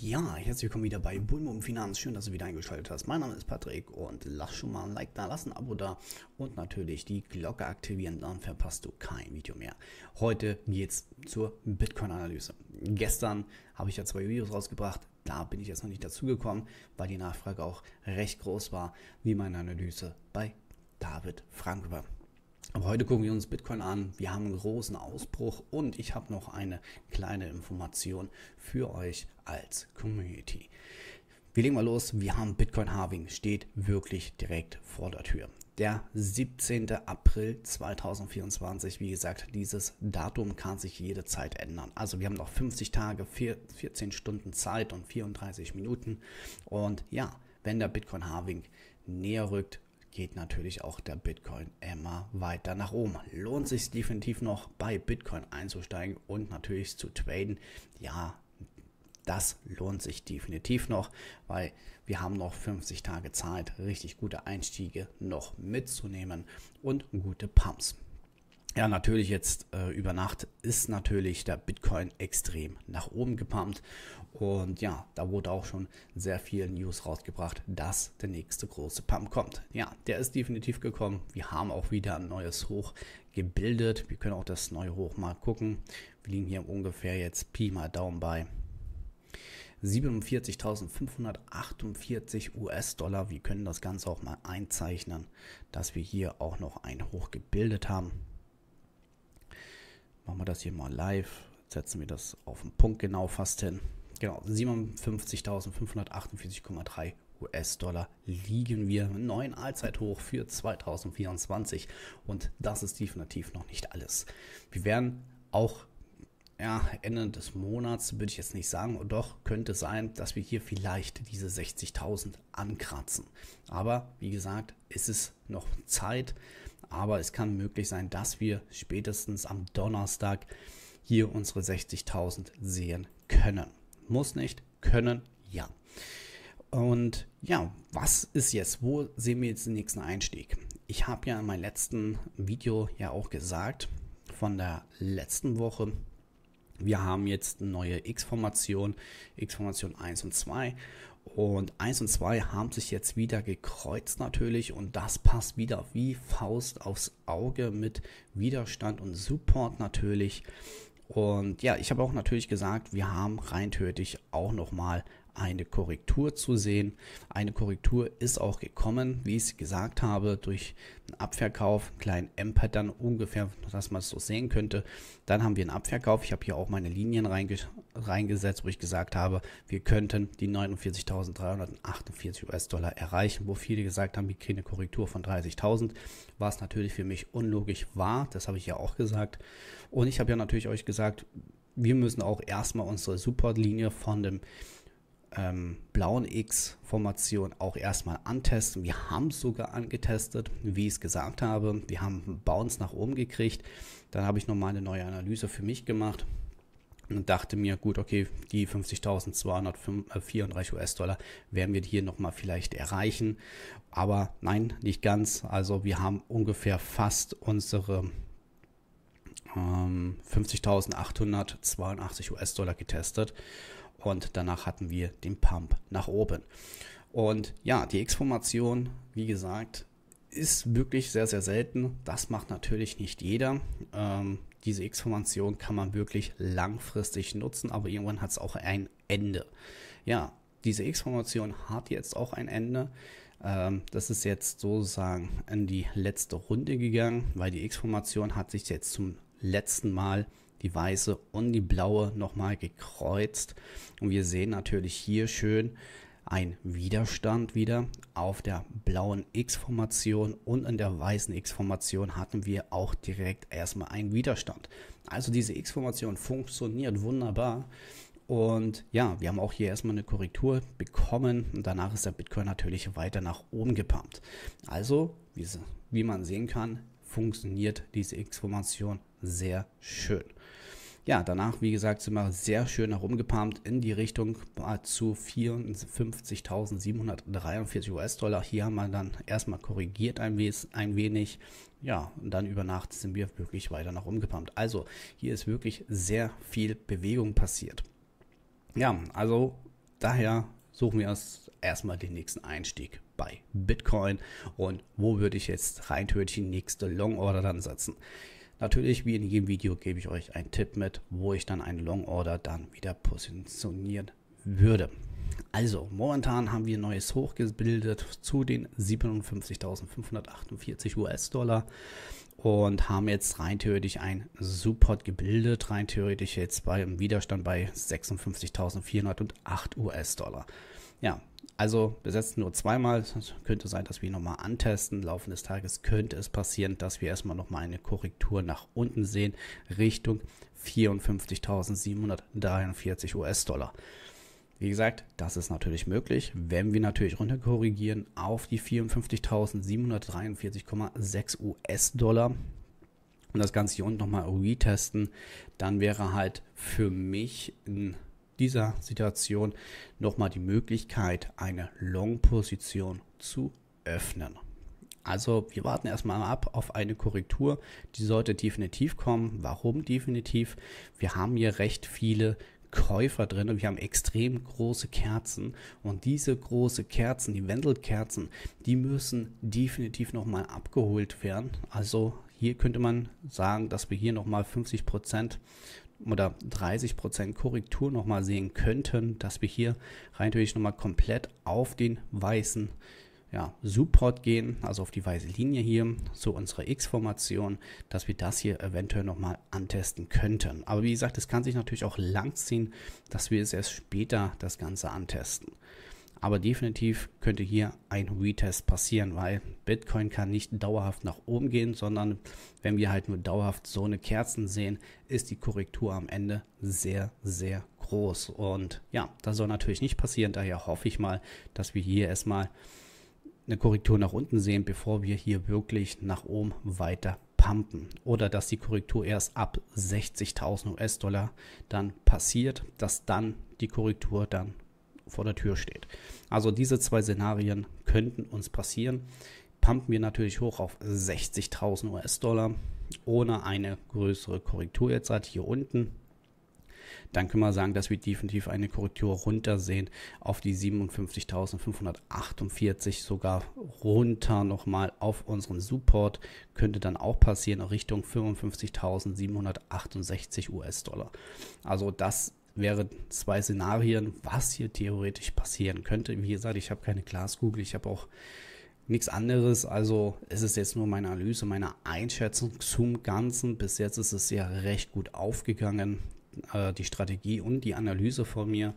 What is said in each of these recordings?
Ja, herzlich willkommen wieder bei Bulmum Finanz. Schön, dass du wieder eingeschaltet hast. Mein Name ist Patrick und lass schon mal ein Like da, lass ein Abo da und natürlich die Glocke aktivieren, dann verpasst du kein Video mehr. Heute geht's zur Bitcoin-Analyse. Gestern habe ich ja zwei Videos rausgebracht. Da bin ich jetzt noch nicht dazu gekommen, weil die Nachfrage auch recht groß war, wie meine Analyse bei David Frank war. Aber heute gucken wir uns Bitcoin an. Wir haben einen großen Ausbruch und ich habe noch eine kleine Information für euch als Community. Wir legen mal los. Wir haben Bitcoin Harving, steht wirklich direkt vor der Tür. Der 17. April 2024, wie gesagt, dieses Datum kann sich jede Zeit ändern. Also wir haben noch 50 Tage, 14 Stunden Zeit und 34 Minuten. Und ja, wenn der Bitcoin Harving näher rückt, geht natürlich auch der Bitcoin immer weiter nach oben. Lohnt sich definitiv noch bei Bitcoin einzusteigen und natürlich zu traden? Ja, das lohnt sich definitiv noch, weil wir haben noch 50 Tage Zeit, richtig gute Einstiege noch mitzunehmen und gute Pumps. Ja, natürlich jetzt äh, über Nacht ist natürlich der Bitcoin extrem nach oben gepumpt. Und ja, da wurde auch schon sehr viel News rausgebracht, dass der nächste große Pump kommt. Ja, der ist definitiv gekommen. Wir haben auch wieder ein neues Hoch gebildet. Wir können auch das neue Hoch mal gucken. Wir liegen hier ungefähr jetzt Pi mal Daumen bei 47.548 US-Dollar. Wir können das Ganze auch mal einzeichnen, dass wir hier auch noch ein Hoch gebildet haben. Machen wir das hier mal live. Setzen wir das auf den Punkt genau fast hin. Genau, 57.548,3 US-Dollar liegen wir. im neuen Allzeithoch für 2024. Und das ist definitiv noch nicht alles. Wir werden auch ja, Ende des Monats, würde ich jetzt nicht sagen, doch könnte sein, dass wir hier vielleicht diese 60.000 ankratzen. Aber wie gesagt, ist es noch Zeit. Aber es kann möglich sein, dass wir spätestens am Donnerstag hier unsere 60.000 sehen können. Muss nicht, können, ja. Und ja, was ist jetzt? Wo sehen wir jetzt den nächsten Einstieg? Ich habe ja in meinem letzten Video ja auch gesagt, von der letzten Woche, wir haben jetzt eine neue X-Formation, X-Formation 1 und 2 und 1 und 2 haben sich jetzt wieder gekreuzt natürlich und das passt wieder wie Faust aufs Auge mit Widerstand und Support natürlich. Und ja, ich habe auch natürlich gesagt, wir haben rein theoretisch auch nochmal eine Korrektur zu sehen. Eine Korrektur ist auch gekommen, wie ich es gesagt habe, durch einen Abverkauf, einen kleinen M-Pattern ungefähr, dass man es so sehen könnte. Dann haben wir einen Abverkauf. Ich habe hier auch meine Linien reingeschaut reingesetzt, wo ich gesagt habe, wir könnten die 49.348 US-Dollar erreichen, wo viele gesagt haben, wir kriegen eine Korrektur von 30.000, was natürlich für mich unlogisch war, das habe ich ja auch gesagt. Und ich habe ja natürlich euch gesagt, wir müssen auch erstmal unsere Supportlinie von dem ähm, blauen X-Formation auch erstmal antesten. Wir haben es sogar angetestet, wie ich es gesagt habe. Wir haben einen Bounce nach oben gekriegt. Dann habe ich nochmal eine neue Analyse für mich gemacht und dachte mir, gut, okay, die 50.234 äh, US-Dollar werden wir hier nochmal vielleicht erreichen. Aber nein, nicht ganz. Also wir haben ungefähr fast unsere ähm, 50.882 US-Dollar getestet. Und danach hatten wir den Pump nach oben. Und ja, die X-Formation, wie gesagt, ist wirklich sehr, sehr selten. Das macht natürlich nicht jeder. Ähm, diese X-Formation kann man wirklich langfristig nutzen, aber irgendwann hat es auch ein Ende. Ja, diese X-Formation hat jetzt auch ein Ende. Ähm, das ist jetzt sozusagen in die letzte Runde gegangen, weil die X-Formation hat sich jetzt zum letzten Mal die weiße und die blaue nochmal gekreuzt. Und wir sehen natürlich hier schön, ein Widerstand wieder. Auf der blauen X-Formation und in der weißen X-Formation hatten wir auch direkt erstmal einen Widerstand. Also diese X-Formation funktioniert wunderbar. Und ja, wir haben auch hier erstmal eine Korrektur bekommen und danach ist der Bitcoin natürlich weiter nach oben gepumpt. Also, wie, wie man sehen kann, funktioniert diese X-Formation sehr schön ja, danach, wie gesagt, sind wir sehr schön herumgepumpt in die Richtung ah, zu 54.743 US-Dollar. Hier haben wir dann erstmal korrigiert ein, ein wenig. Ja, und dann über Nacht sind wir wirklich weiter nach umgepumpt. Also hier ist wirklich sehr viel Bewegung passiert. Ja, also daher suchen wir uns erstmal den nächsten Einstieg bei Bitcoin und wo würde ich jetzt rein theoretisch die nächste Long Order dann setzen. Natürlich, wie in jedem Video, gebe ich euch einen Tipp mit, wo ich dann einen Long Order dann wieder positionieren würde. Also, momentan haben wir ein neues Hoch gebildet zu den 57.548 US-Dollar und haben jetzt rein theoretisch ein Support gebildet, rein theoretisch jetzt bei einem Widerstand bei 56.408 US-Dollar. Ja, also wir nur zweimal. Es könnte sein, dass wir nochmal antesten. Laufen des Tages könnte es passieren, dass wir erstmal nochmal eine Korrektur nach unten sehen, Richtung 54.743 US-Dollar. Wie gesagt, das ist natürlich möglich, wenn wir natürlich runter korrigieren auf die 54.743,6 US-Dollar und das Ganze hier unten nochmal retesten, dann wäre halt für mich ein dieser Situation nochmal die Möglichkeit, eine Long-Position zu öffnen. Also wir warten erstmal ab auf eine Korrektur. Die sollte definitiv kommen. Warum definitiv? Wir haben hier recht viele Käufer drin und wir haben extrem große Kerzen und diese großen Kerzen, die Wendelkerzen, die müssen definitiv nochmal abgeholt werden. Also hier könnte man sagen, dass wir hier nochmal 50% Prozent oder 30% Korrektur nochmal sehen könnten, dass wir hier rein theoretisch nochmal komplett auf den weißen ja, Support gehen, also auf die weiße Linie hier zu unserer X-Formation, dass wir das hier eventuell nochmal antesten könnten. Aber wie gesagt, es kann sich natürlich auch lang ziehen, dass wir es erst später das Ganze antesten aber definitiv könnte hier ein Retest passieren, weil Bitcoin kann nicht dauerhaft nach oben gehen, sondern wenn wir halt nur dauerhaft so eine Kerzen sehen, ist die Korrektur am Ende sehr, sehr groß. Und ja, das soll natürlich nicht passieren, daher hoffe ich mal, dass wir hier erstmal eine Korrektur nach unten sehen, bevor wir hier wirklich nach oben weiter pumpen oder dass die Korrektur erst ab 60.000 US-Dollar dann passiert, dass dann die Korrektur dann vor der Tür steht. Also diese zwei Szenarien könnten uns passieren. Pumpen wir natürlich hoch auf 60.000 US-Dollar ohne eine größere Korrektur jetzt halt hier unten. Dann können wir sagen, dass wir definitiv eine Korrektur runtersehen auf die 57.548, sogar runter nochmal auf unseren Support. Könnte dann auch passieren Richtung 55.768 US-Dollar. Also das wäre zwei Szenarien, was hier theoretisch passieren könnte. Wie gesagt, ich habe keine Glaskugel, ich habe auch nichts anderes. Also es ist jetzt nur meine Analyse, meine Einschätzung zum Ganzen. Bis jetzt ist es ja recht gut aufgegangen, äh, die Strategie und die Analyse von mir.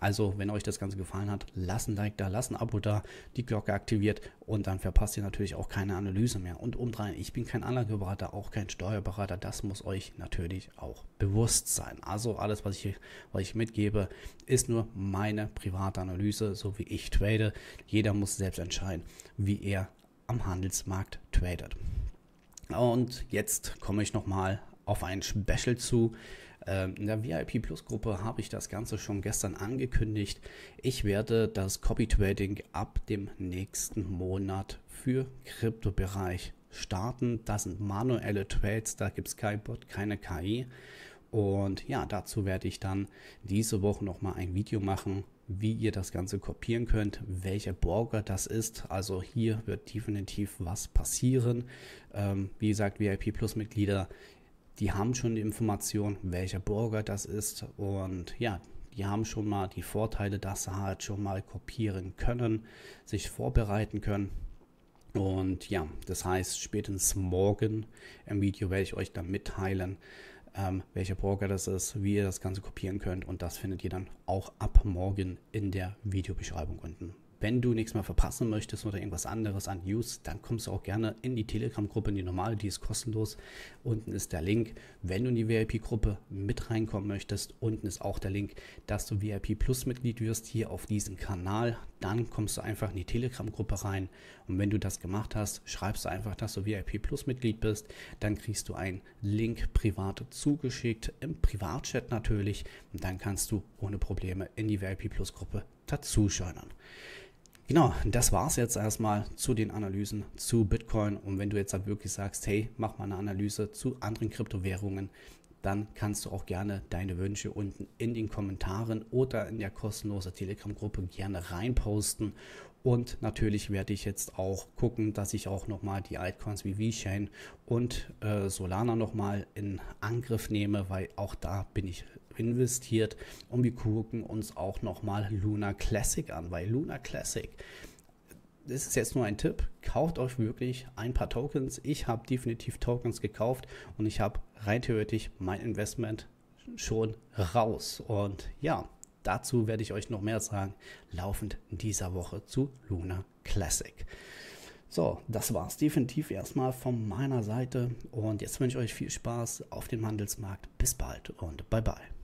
Also, wenn euch das Ganze gefallen hat, lasst ein Like da, lasst ein Abo da, die Glocke aktiviert und dann verpasst ihr natürlich auch keine Analyse mehr. Und umdrehen, ich bin kein Anlageberater, auch kein Steuerberater, das muss euch natürlich auch bewusst sein. Also, alles, was ich, was ich mitgebe, ist nur meine private Analyse, so wie ich trade. Jeder muss selbst entscheiden, wie er am Handelsmarkt tradet. Und jetzt komme ich nochmal auf ein Special zu. Ähm, in der VIP Plus Gruppe habe ich das Ganze schon gestern angekündigt. Ich werde das Copy Trading ab dem nächsten Monat für Kryptobereich starten. Das sind manuelle Trades, da gibt es kein Bot, keine KI. Und ja, dazu werde ich dann diese Woche nochmal ein Video machen, wie ihr das Ganze kopieren könnt, welcher Broker das ist. Also hier wird definitiv was passieren. Ähm, wie gesagt, VIP Plus Mitglieder, die haben schon die Information, welcher Burger das ist und ja, die haben schon mal die Vorteile, dass sie halt schon mal kopieren können, sich vorbereiten können. Und ja, das heißt, spätestens morgen im Video werde ich euch dann mitteilen, ähm, welcher Broker das ist, wie ihr das Ganze kopieren könnt. Und das findet ihr dann auch ab morgen in der Videobeschreibung unten. Wenn du nichts mehr verpassen möchtest oder irgendwas anderes an News, dann kommst du auch gerne in die Telegram-Gruppe, in die normale, die ist kostenlos. Unten ist der Link, wenn du in die VIP-Gruppe mit reinkommen möchtest. Unten ist auch der Link, dass du VIP Plus-Mitglied wirst hier auf diesem Kanal. Dann kommst du einfach in die Telegram-Gruppe rein. Und wenn du das gemacht hast, schreibst du einfach, dass du VIP Plus-Mitglied bist. Dann kriegst du einen Link privat zugeschickt, im Privatchat natürlich. Und dann kannst du ohne Probleme in die VIP Plus-Gruppe dazuscheuern. Genau, das war es jetzt erstmal zu den Analysen zu Bitcoin. Und wenn du jetzt halt wirklich sagst, hey, mach mal eine Analyse zu anderen Kryptowährungen, dann kannst du auch gerne deine Wünsche unten in den Kommentaren oder in der kostenlosen Telegram-Gruppe gerne reinposten. Und natürlich werde ich jetzt auch gucken, dass ich auch nochmal die Altcoins wie VeChain und äh, Solana nochmal in Angriff nehme, weil auch da bin ich investiert und wir gucken uns auch nochmal Luna Classic an, weil Luna Classic das ist jetzt nur ein Tipp, kauft euch wirklich ein paar Tokens. Ich habe definitiv Tokens gekauft und ich habe rein theoretisch mein Investment schon raus. Und ja, dazu werde ich euch noch mehr sagen, laufend in dieser Woche zu Luna Classic. So, das war es definitiv erstmal von meiner Seite und jetzt wünsche ich euch viel Spaß auf dem Handelsmarkt. Bis bald und bye bye.